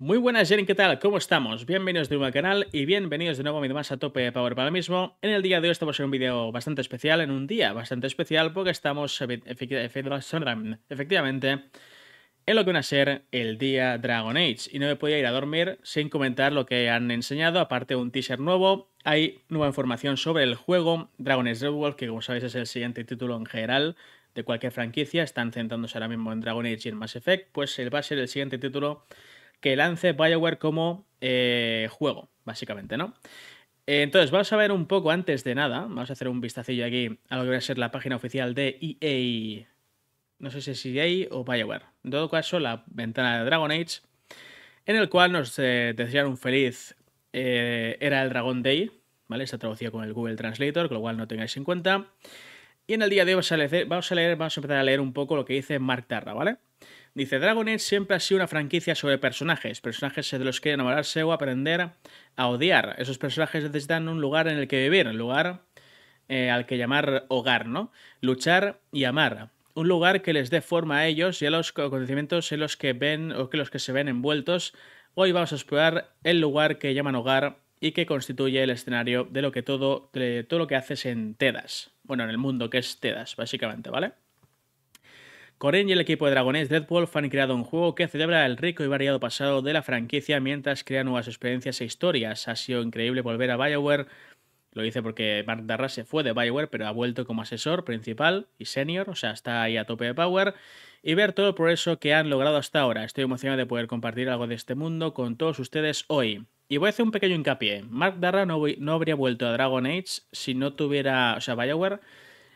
Muy buenas, Jeren, ¿qué tal? ¿Cómo estamos? Bienvenidos de nuevo al canal y bienvenidos de nuevo a mi demás a tope de Power para mismo. En el día de hoy estamos en un vídeo bastante especial, en un día bastante especial, porque estamos eh, efectivamente en lo que va a ser el día Dragon Age. Y no me podía ir a dormir sin comentar lo que han enseñado, aparte de un teaser nuevo. Hay nueva información sobre el juego Dragon Age Revolve, que como sabéis es el siguiente título en general de cualquier franquicia. Están centrándose ahora mismo en Dragon Age y en Mass Effect, pues él va a ser el siguiente título que lance Bioware como eh, juego, básicamente, ¿no? Entonces, vamos a ver un poco antes de nada, vamos a hacer un vistacillo aquí a lo que va a ser la página oficial de EA. No sé si es EA o Bioware. En todo caso, la ventana de Dragon Age, en el cual nos eh, decían un feliz eh, era el Dragon Day, ¿vale? Está traducido con el Google Translator, con lo cual no tengáis en cuenta. Y en el día de hoy vamos a vamos a, leer, vamos a empezar a leer un poco lo que dice Mark Tarra, ¿vale? Dice, Dragon siempre ha sido una franquicia sobre personajes, personajes de los que enamorarse o aprender a odiar. Esos personajes necesitan un lugar en el que vivir, un lugar eh, al que llamar hogar, ¿no? Luchar y amar. Un lugar que les dé forma a ellos y a los acontecimientos en los que ven o que los que se ven envueltos. Hoy vamos a explorar el lugar que llaman hogar y que constituye el escenario de lo que todo, todo lo que haces en TEDAS. Bueno, en el mundo que es TEDAS, básicamente, ¿vale? Corinne y el equipo de Dragon's Wolf han creado un juego que celebra el rico y variado pasado de la franquicia mientras crea nuevas experiencias e historias. Ha sido increíble volver a Bioware. Lo hice porque Mark Darra se fue de Bioware, pero ha vuelto como asesor principal y senior, o sea, está ahí a tope de power. Y ver todo el progreso que han logrado hasta ahora. Estoy emocionado de poder compartir algo de este mundo con todos ustedes hoy. Y voy a hacer un pequeño hincapié. Mark Darra no, no habría vuelto a Dragon Age si no tuviera, o sea, Bioware,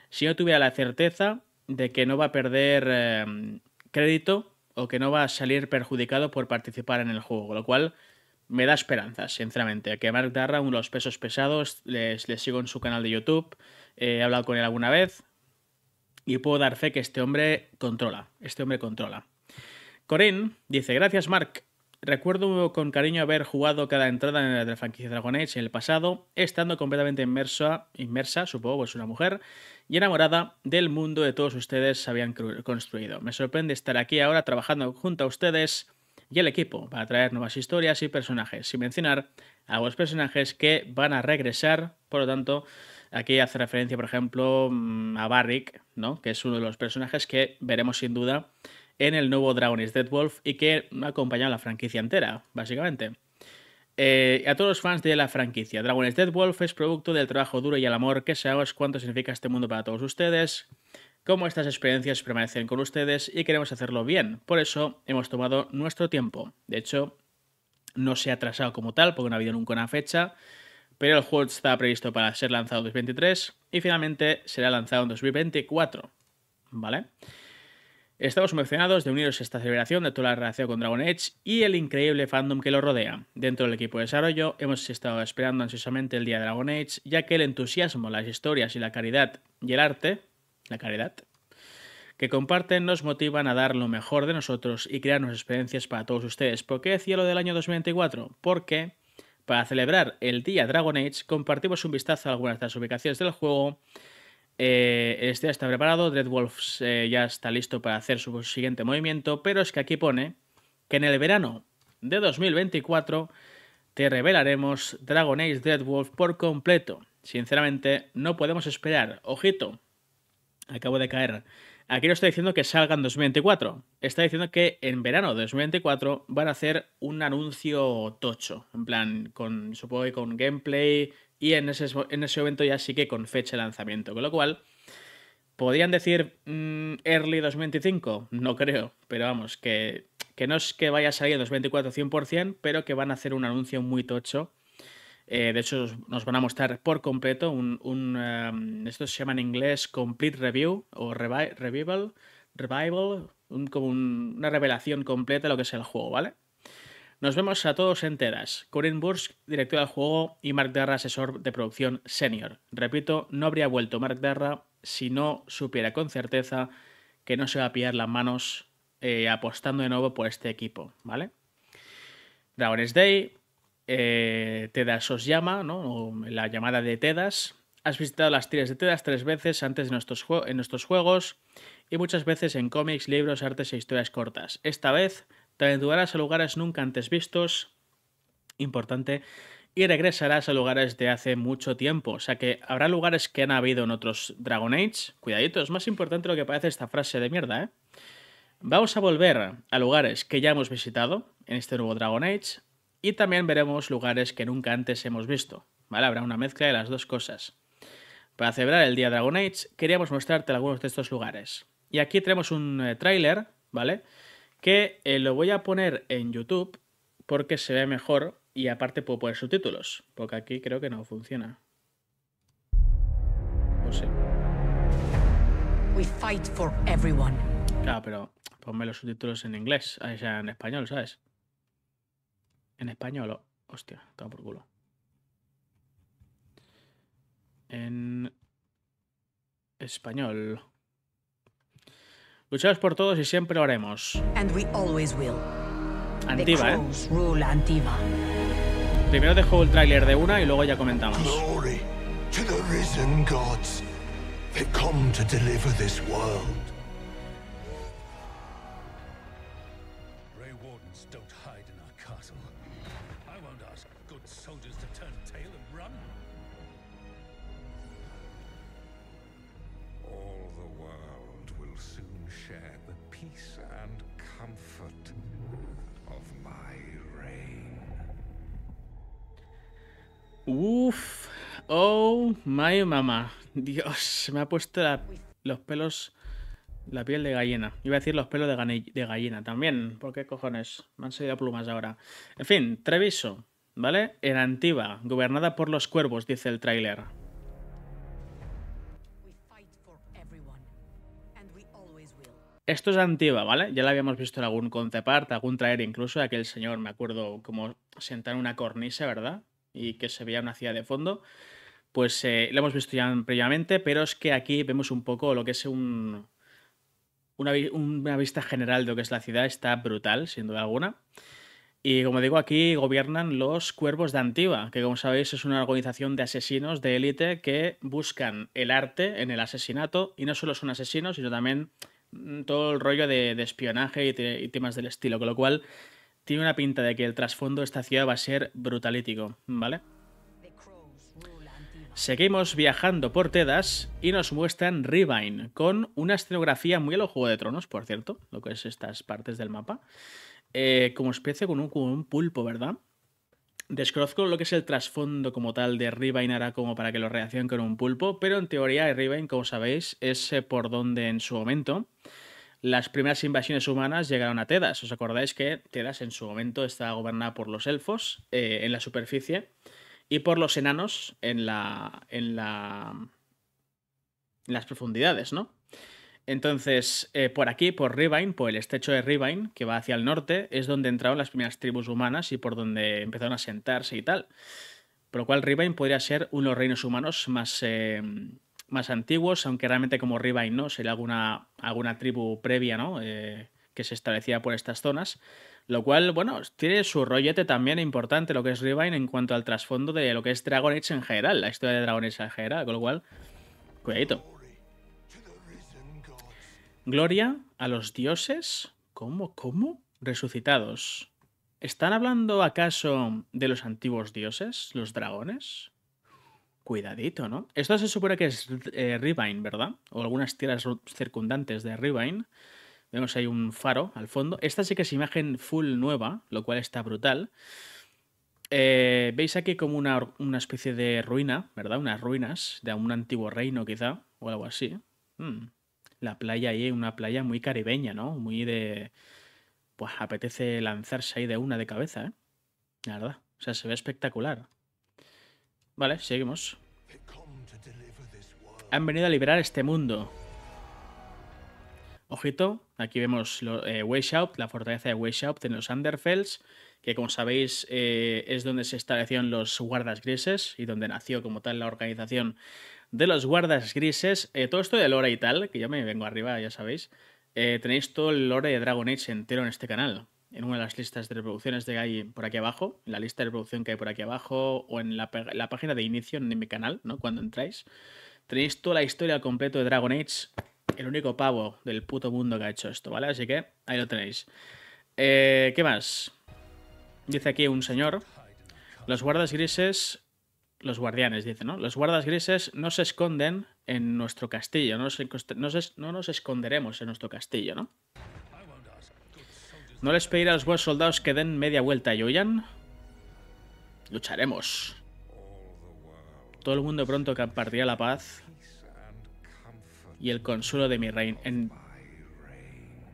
si no tuviera la certeza de que no va a perder em, crédito o que no va a salir perjudicado por participar en el juego, lo cual me da esperanzas, sinceramente. Que Mark Darra, uno los pesos pesados, les, sigo en su canal de YouTube, he hablado con él alguna vez y puedo dar fe que este hombre controla, este hombre controla. Corinne dice, gracias Mark, Recuerdo con cariño haber jugado cada entrada en la franquicia Dragon Age en el pasado, estando completamente inmersa, inmersa supongo, es una mujer, y enamorada del mundo que todos ustedes habían construido. Me sorprende estar aquí ahora trabajando junto a ustedes y el equipo para traer nuevas historias y personajes, sin mencionar a los personajes que van a regresar, por lo tanto, Aquí hace referencia, por ejemplo, mm, a Barrick, ¿no? Que es uno de los personajes que veremos sin duda en el nuevo Dragon is Dead Wolf y que ha acompañado a la franquicia entera, básicamente. Eh, a todos los fans de la franquicia, Dragon is Dead Wolf es producto del trabajo duro y el amor que seamos. cuánto significa este mundo para todos ustedes, cómo estas experiencias permanecen con ustedes y queremos hacerlo bien. Por eso hemos tomado nuestro tiempo. De hecho, no se ha atrasado como tal porque no ha habido nunca una fecha, pero el juego está previsto para ser lanzado en 2023 y finalmente será lanzado en 2024. ¿Vale? vale Estamos emocionados de uniros a esta celebración de toda la relación con Dragon Age y el increíble fandom que lo rodea. Dentro del equipo de desarrollo hemos estado esperando ansiosamente el día de Dragon Age, ya que el entusiasmo, las historias y la caridad y el arte, la caridad, que comparten nos motivan a dar lo mejor de nosotros y crear nuevas experiencias para todos ustedes. ¿Por qué cielo del año 2024? Porque para celebrar el día Dragon Age compartimos un vistazo a algunas de las ubicaciones del juego eh, este ya está preparado, Dreadwolf eh, ya está listo para hacer su siguiente movimiento, pero es que aquí pone que en el verano de 2024 te revelaremos Dragon Age Dreadwolf por completo. Sinceramente, no podemos esperar. Ojito, acabo de caer. Aquí no está diciendo que salga en 2024, está diciendo que en verano de 2024 van a hacer un anuncio tocho, en plan, con, supongo que con gameplay, y en ese, en momento ya sí que con fecha de lanzamiento. Con lo cual, ¿podrían decir mm, early 2025? No creo, pero vamos, que, que no es que vaya a salir en 2024 100%, pero que van a hacer un anuncio muy tocho. Eh, de hecho, nos van a mostrar por completo un. Em, esto se llama en inglés Complete Review o Revival. Revival, como una revelación completa de lo que es el juego, ¿vale? Nos vemos a todos en enteras. Corinne Bursk, director del juego, y Mark Darra, asesor de producción senior. Repito, no habría vuelto Mark Darra si no supiera con certeza que no se va a pillar las manos eh, apostando de nuevo por este equipo, ¿vale? Dragon's Day, eh, Tedas os llama, ¿no? la llamada de Tedas. Has visitado las tiras de Tedas tres veces antes de en nuestros juegos y muchas veces en cómics, libros, artes e historias cortas. Esta vez te aventurarás a lugares nunca antes vistos, importante, y regresarás a lugares de hace mucho tiempo. O sea que habrá lugares que han habido en otros Dragon Age. Cuidadito, es más importante lo que parece esta frase de mierda, ¿eh? Vamos a volver a lugares que ya hemos visitado en este nuevo Dragon Age y también veremos lugares que nunca antes hemos visto. ¿Vale? Habrá una mezcla de las dos cosas. Para celebrar el día Dragon Age queríamos mostrarte algunos de estos lugares. Y aquí tenemos un eh, tráiler, ¿vale? que eh, lo voy a poner en YouTube porque se ve mejor y aparte puedo poner subtítulos, porque aquí creo que no funciona. No sé. We Claro, ah, pero ponme los subtítulos en inglés, o sea, en español, ¿sabes? En español, oh, hostia, todo por culo. En español. Luchamos por todos y siempre lo haremos. Antiva, ¿eh? Primero dejo el tráiler de una y luego ya comentamos. Glory to the risen gods that come to deliver this world. Oh my mamá. Dios, me ha puesto los pelos. La piel de gallina. Iba a decir los pelos de, gallina también. ¿Por qué cojones? Me han salido plumas ahora. En fin, Treviso. ¿Vale? En Antiva, gobernada por los cuervos, dice el tráiler. Esto es Antiva, ¿vale? Ya la habíamos visto en algún concepart, algún traer incluso, aquel señor, me acuerdo, como sentar en una cornisa, ¿verdad? Y que se veía una ciudad de fondo pues eh, lo hemos visto ya previamente, pero es que aquí vemos un poco lo que es un, una, vista general de lo que es la ciudad, está brutal, sin duda alguna. Y como digo, aquí gobiernan los Cuervos de Antiva, que como sabéis es una organización de asesinos de élite que buscan el arte en el asesinato, y no solo son asesinos, sino también mm, todo el rollo de, espionaje y temas del estilo, con lo cual tiene una pinta de que el trasfondo de esta ciudad va a ser brutalítico, ¿vale? Seguimos viajando por Tedas y nos muestran Rivine, con una escenografía muy a lo Juego de Tronos, por cierto, lo que es estas partes del mapa, eh, como especie con un, pulpo, ¿verdad? Desconozco lo que es el trasfondo como tal de Rivine ahora como para que lo reaccionen con un pulpo, pero en teoría Rivine, como sabéis, es eh, por donde en su momento las primeras invasiones humanas llegaron a Tedas. ¿Os acordáis que Tedas en su momento estaba gobernada por los elfos eh, en la superficie? y por los enanos en la. en la. las profundidades, ¿no? Entonces, eh, por aquí, por Rivine, por el estrecho de Rivine, que va hacia el norte, es donde entraron las primeras tribus humanas y por donde empezaron a sentarse y tal. Por lo cual, Rivine podría ser uno de los reinos humanos más, eh, más antiguos, aunque realmente como Rivine, ¿no? Sería alguna, alguna tribu previa, ¿no? Eh, que se establecía por estas zonas, lo cual, bueno, tiene su rollete también importante lo que es Rivine en cuanto al trasfondo de lo que es Dragon Age en general, la historia de Dragon Age en general, con lo cual, cuidadito. Gloria a los dioses, ¿cómo, cómo? Resucitados. ¿Están hablando acaso de los antiguos dioses, los dragones? Cuidadito, ¿no? Esto se supone que es eh, ¿verdad? O algunas tierras circundantes de Rivine. Vemos ahí un faro al fondo. Esta sí que es imagen full nueva, lo cual está brutal. Eh, veis aquí como una, especie de ruina, ¿verdad? Unas ruinas de un antiguo reino quizá, o algo así. Mm. La playa ahí, una playa muy caribeña, ¿no? Muy de... Pues apetece lanzarse ahí de una de cabeza, ¿eh? La verdad. O sea, se ve espectacular. Vale, seguimos. Han venido a liberar este mundo. Ojito, Aquí vemos eh, la fortaleza de Weishaupt en los Underfells, que como sabéis eh, es donde se establecieron los guardas grises y donde nació como tal la organización de los guardas grises. Eh, todo esto de lore y tal, que yo me vengo arriba, ya sabéis, tenéis todo el lore de Dragon Age entero en este canal. En una de las listas de reproducciones que hay por aquí abajo, en la lista de reproducción que hay por aquí abajo, o en la, página de inicio en mi canal, ¿no? Cuando entráis, tenéis toda la historia completa de Dragon Age el único pavo del puto mundo que ha hecho esto, ¿vale? Así que ahí lo tenéis. Eh, ¿Qué más? Dice aquí un señor. Los guardas grises... Los guardianes, dice, ¿no? Los guardas grises no se esconden en nuestro castillo. No nos, esconderemos en nuestro castillo, ¿no? ¿No les pediré a los buenos soldados que den media vuelta y huyan? Lucharemos. Todo el mundo pronto partirá la paz y el consuelo de mi, rein,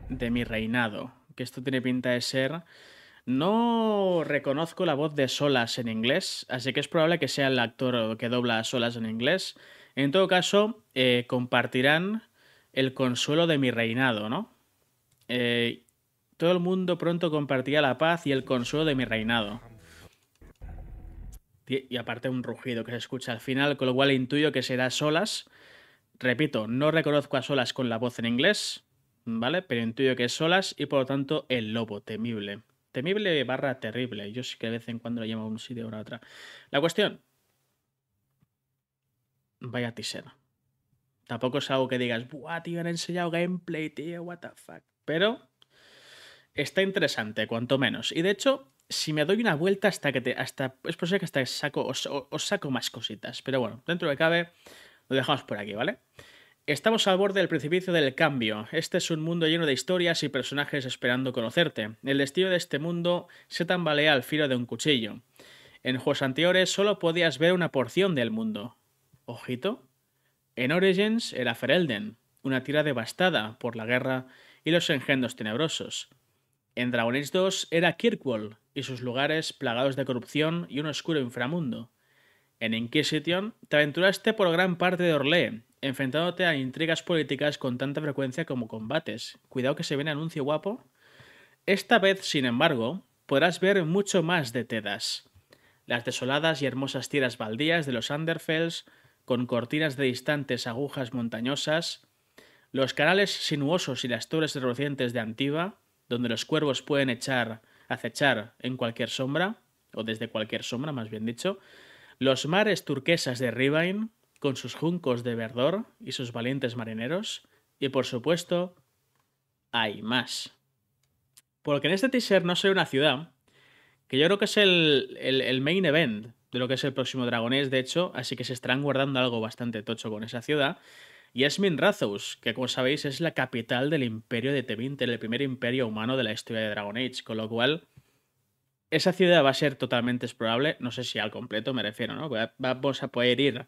de mi reinado. Que esto tiene pinta de ser... No reconozco la voz de Solas en inglés, así que es probable que sea el actor que dobla a Solas en inglés. En todo caso, eh, compartirán el consuelo de mi reinado, ¿no? Eh, todo el mundo pronto compartirá la paz y el consuelo de mi reinado. Y aparte un rugido que se escucha al final, con lo cual intuyo que será Solas Repito, no reconozco a Solas con la voz en inglés, ¿vale? Pero intuyo que es Solas y por lo tanto el lobo temible. Temible barra terrible. Yo sí que de vez en cuando lo llamo a un sitio o a otra. La cuestión. Vaya tisera. Tampoco es algo que digas, ¡buah, tío! Han enseñado gameplay, tío, what the fuck. Pero está interesante, cuanto menos. Y de hecho, si me doy una vuelta hasta que te. Hasta, es posible que hasta saco, os, os saco más cositas. Pero bueno, dentro de cabe lo dejamos por aquí, ¿vale? Estamos al borde del precipicio del cambio. Este es un mundo lleno de historias y personajes esperando conocerte. El destino de este mundo se tambalea al filo de un cuchillo. En juegos anteriores solo podías ver una porción del mundo. Ojito. En Origins era Ferelden, una tierra devastada por la guerra y los engendros tenebrosos. En Dragon Age 2 era Kirkwall y sus lugares plagados de corrupción y un oscuro inframundo. En Inquisition, te aventuraste por gran parte de Orlé, enfrentándote a intrigas políticas con tanta frecuencia como combates. Cuidado que se viene anuncio guapo. Esta vez, sin embargo, podrás ver mucho más de Tedas. Las desoladas y hermosas tierras baldías de los Underfells, con cortinas de distantes agujas montañosas, los canales sinuosos y las torres relucientes de Antiva, donde los cuervos pueden echar, acechar en cualquier sombra, o desde cualquier sombra, más bien dicho, los mares turquesas de Rivain, con sus juncos de verdor y sus valientes marineros, y por supuesto, hay más. Porque en este teaser no ve una ciudad, que yo creo que es el, el, main event de lo que es el próximo Dragon Age, de hecho, así que se estarán guardando algo bastante tocho con esa ciudad. Y es Minrathous, que como sabéis es la capital del imperio de Tevinter, el primer imperio humano de la historia de Dragon Age, con lo cual esa ciudad va a ser totalmente explorable, no sé si al completo me refiero, ¿no? Vamos a poder ir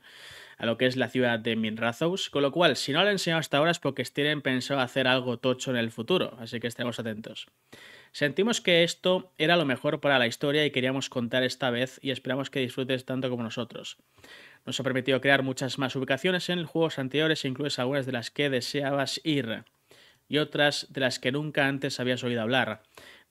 a lo que es la ciudad de Minrazos, con lo cual, si no la he enseñado hasta ahora es porque tienen pensado hacer algo tocho en el futuro, así que estemos atentos. Sentimos que esto era lo mejor para la historia y queríamos contar esta vez y esperamos que disfrutes tanto como nosotros. Nos ha permitido crear muchas más ubicaciones en juegos anteriores, e incluso algunas de las que deseabas ir y otras de las que nunca antes habías oído hablar.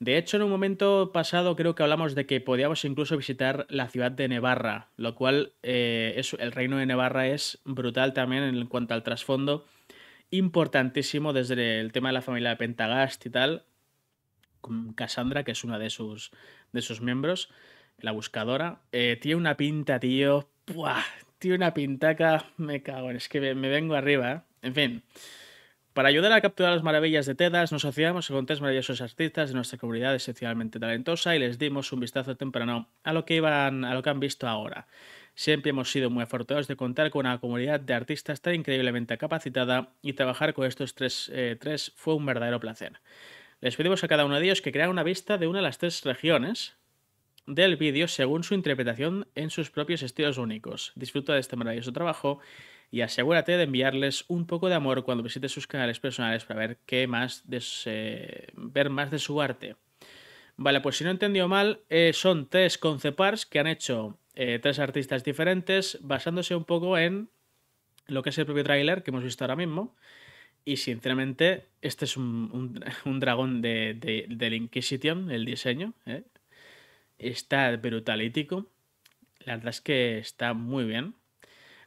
De hecho, en un momento pasado creo que hablamos de que podíamos incluso visitar la ciudad de Nevarra, lo cual eh, es, el reino de Nevarra es brutal también en cuanto al trasfondo, importantísimo desde el tema de la familia de Pentagast y tal, con Cassandra, que es una de sus, de miembros, la buscadora. Eh, tiene una pinta, tío. Tiene una pintaca. Me cago en, es que me, vengo arriba. ¿eh? En fin. Para ayudar a capturar las maravillas de Tedas, nos asociamos con tres maravillosos artistas de nuestra comunidad esencialmente talentosa y les dimos un vistazo temprano a lo que iban, a lo que han visto ahora. Siempre hemos sido muy afortunados de contar con una comunidad de artistas tan increíblemente capacitada y trabajar con estos tres, eh, tres fue un verdadero placer. Les pedimos a cada uno de ellos que creara una vista de una de las tres regiones del vídeo según su interpretación en sus propios estilos únicos. Disfruta de este maravilloso trabajo y asegúrate de enviarles un poco de amor cuando visites sus canales personales para ver, qué más de, eh, ver más de su arte. Vale, pues si no he entendido mal, eh, son tres concepars que han hecho eh, tres artistas diferentes basándose un poco en lo que es el propio tráiler que hemos visto ahora mismo. Y sinceramente, este es un, dragón de, del Inquisition, el diseño. Está brutalítico. La verdad es que está muy bien.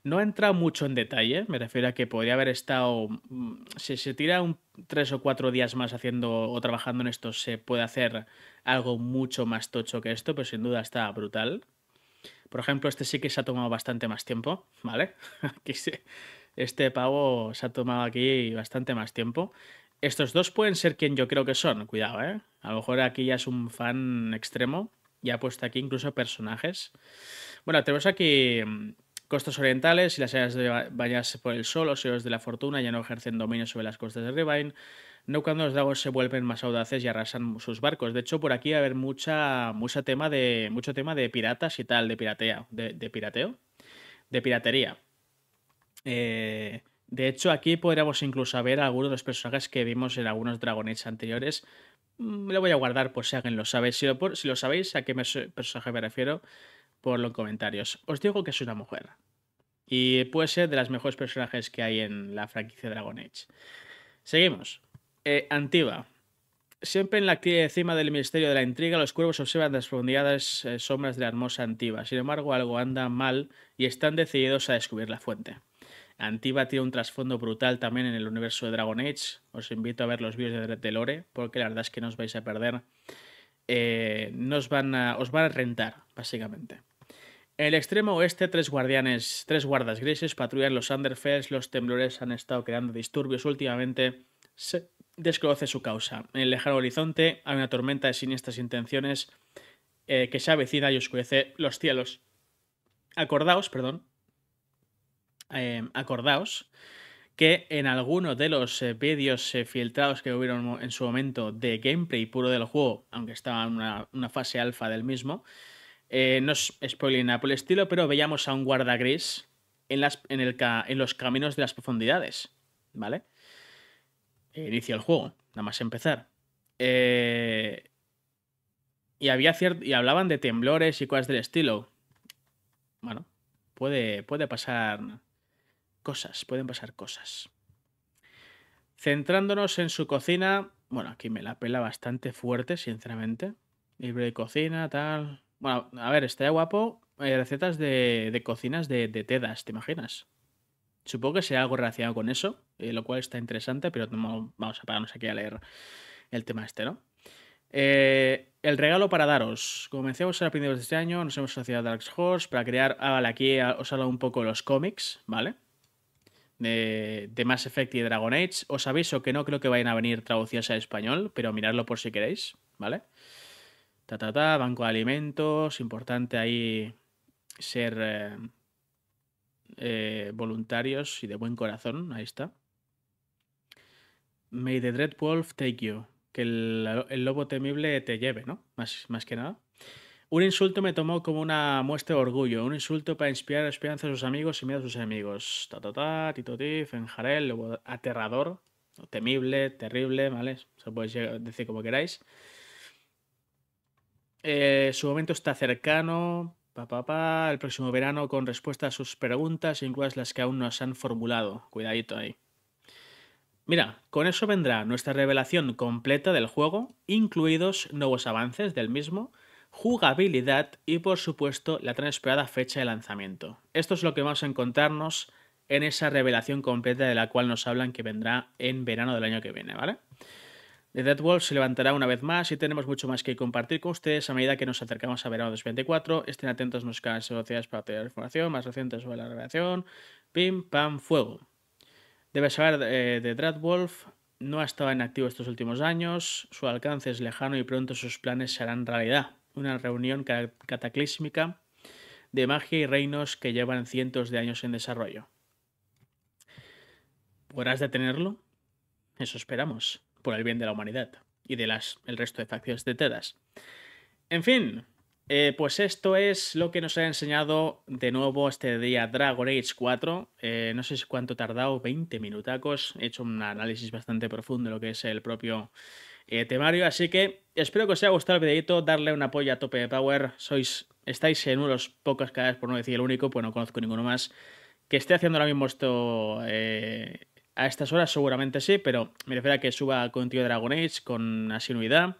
No entra entrado mucho en detalle, me refiero a que podría haber estado, mm, si se tira un, tres o cuatro días más haciendo o trabajando en esto, se puede hacer algo mucho más tocho que esto, pero sin duda está brutal. Por ejemplo, este sí que se ha tomado bastante más tiempo, ¿vale? este pavo se ha tomado aquí bastante más tiempo. Estos dos pueden ser quien yo creo que son, cuidado, ¿eh? A lo mejor aquí ya es un fan extremo, ya ha puesto aquí incluso personajes. Bueno, tenemos aquí mm, costas orientales y las áreas de bañarse por el sol, los de la fortuna ya no ejercen dominio sobre las costas de Rivain, no cuando los dragos se vuelven más audaces y arrasan sus barcos. De hecho, por aquí va a haber mucha, tema de, mucho tema de piratas y tal, de piratea, de, pirateo, de piratería. Eh, de hecho, aquí podríamos incluso ver algunos de los personajes que vimos en algunos Dragon anteriores. Me mm, lo voy a guardar por si alguien lo sabe. si lo sabéis, a qué personaje me refiero, por los comentarios. Os digo que es una mujer. Y puede ser de las mejores personajes que hay en la franquicia Dragon Age. Seguimos. Eh, Antiva. Siempre en la encima del misterio de la intriga, los cuervos observan las profundidades eh, sombras de la hermosa Antiva. Sin embargo, algo anda mal y están decididos a descubrir la fuente. Antiva tiene un trasfondo brutal también en el universo de Dragon Age. Os invito a ver los vídeos de, de Lore, porque la verdad es que no os vais a perder. Eh, nos van os van a rentar, básicamente. En el extremo oeste, tres guardianes, tres guardas grises patrullan los Underfells. Los temblores han estado creando disturbios últimamente. Se desconoce su causa. En el lejano horizonte hay una tormenta de siniestras intenciones eh, que se avecina y oscurece los cielos. Acordaos, perdón. Em, acordaos que en alguno de los eh, vídeos eh, filtrados que hubieron en su momento de gameplay puro del juego, aunque estaba en una fase alfa del mismo, eh, no es spoiler nada por el estilo, pero veíamos a un guarda gris en, los caminos de las profundidades, ¿vale? Eh, Inicia el juego, nada más empezar. Eh, y, había y hablaban de temblores y cosas del estilo. Bueno, puede, puede pasar cosas, pueden pasar cosas. Centrándonos en su cocina, bueno, aquí me la pela bastante fuerte, sinceramente. Libre de cocina, tal. Bueno, a ver, estaría guapo eh, recetas de, de cocinas de, tedas, ¿te imaginas? Supongo que sea algo relacionado con eso, eh, lo cual está interesante, pero vamos a pararnos aquí a leer el tema este, ¿no? Eh, el regalo para daros. Como a principios de este año, nos hemos asociado a Dark Horse para crear. Ah, vale, aquí os hablo un poco de los cómics, ¿vale? De, de, Mass Effect y Dragon Age. Os aviso que no creo que vayan a venir traducidos al español, pero miradlo por si queréis, ¿vale? Ta, ta, ta, banco de alimentos, importante ahí ser eh, eh, voluntarios y de buen corazón, ahí está. May the Dread Wolf take you, que el, lobo temible te lleve, ¿no? Más, más, que nada. Un insulto me tomó como una muestra de orgullo, un insulto para inspirar esperanza a sus amigos y miedo a sus amigos Ta, ta, enjarel, lobo aterrador, temible, terrible, ¿vale? Se puede decir como queráis. Eh, su momento está cercano. Pa, pa, pa, el próximo verano con respuesta a sus preguntas, incluidas las que aún se han formulado. Cuidadito ahí. Mira, con eso vendrá nuestra revelación completa del juego, incluidos nuevos avances del mismo, jugabilidad y por supuesto la tan esperada fecha de lanzamiento. Esto es lo que vamos a encontrarnos en esa revelación completa de la cual nos hablan que vendrá en verano del año que viene, ¿vale? The Dead Wolf se levantará una vez más y tenemos mucho más que compartir con ustedes a medida que nos acercamos a verano 2024. Estén atentos a nuestros canales para obtener información más reciente sobre la relación. Pim, pam, fuego. Debes saber, eh, de The no ha estado en activo estos últimos años, su alcance es lejano y pronto sus planes se harán realidad. Una reunión cataclísmica de magia y reinos que llevan cientos de años en desarrollo. ¿Podrás detenerlo? Eso esperamos por el bien de la humanidad y de las, el resto de facciones de Tedas. En fin, eh, pues esto es lo que nos ha enseñado de nuevo este día Dragon Age 4. Eh, no sé cuánto ha tardado, 20 minutacos. He hecho un análisis bastante profundo de lo que es el propio eh, temario. Así que espero que os haya gustado el videito. Darle un apoyo a tope de power. Sois, estáis en uno de los pocos canales, por no decir el único, pues no conozco ninguno más, que esté haciendo ahora mismo esto a estas horas seguramente sí, pero me refiero a que suba con tío Dragon Age con asinuidad,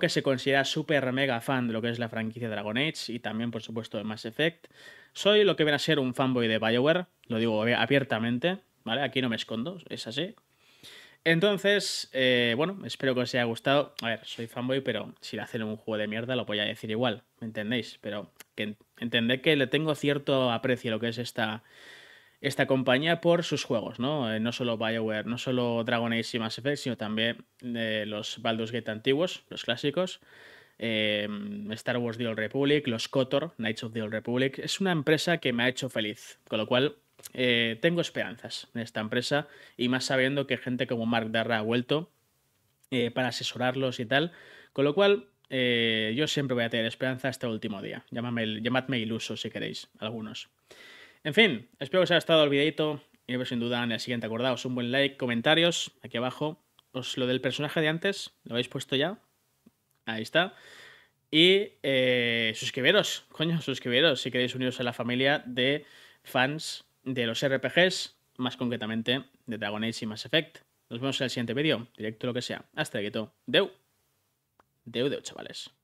que se considera súper mega fan de lo que es la franquicia Dragon Age y también, por supuesto, de Mass Effect. Soy lo que ven a ser un fanboy de Bioware, lo digo abiertamente, ¿vale? Aquí no me escondo, es así. Entonces, eh, bueno, espero que os haya gustado. A ver, soy fanboy, pero si le hacen un juego de mierda lo voy a decir igual, ¿me entendéis? Pero que que le tengo cierto aprecio a lo que es esta esta compañía por sus juegos, ¿no? Eh, no solo Bioware, no solo Dragon Age y Mass Effect, sino también eh, los Baldur's Gate antiguos, los clásicos, em, Star Wars The Old Republic, los Kotor, Knights of the Old Republic. Es una empresa que me ha hecho feliz, con lo cual eh, tengo esperanzas en esta empresa y más sabiendo que gente como Mark Darra ha vuelto para asesorarlos y tal, con lo cual yo siempre voy a tener esperanza hasta el último día. llamadme iluso si queréis, algunos. En fin, espero que os haya estado el videito y sin duda en el siguiente acordaos un buen like, comentarios aquí abajo. Os lo del personaje de antes, lo habéis puesto ya. Ahí está. Y eh, suscribiros, coño, suscribiros si queréis uniros a la familia de fans de los RPGs, más concretamente de Dragon Age y Mass Effect. Nos vemos en el siguiente vídeo, directo lo que sea. Hasta luego. Deu. Deu, deu, chavales.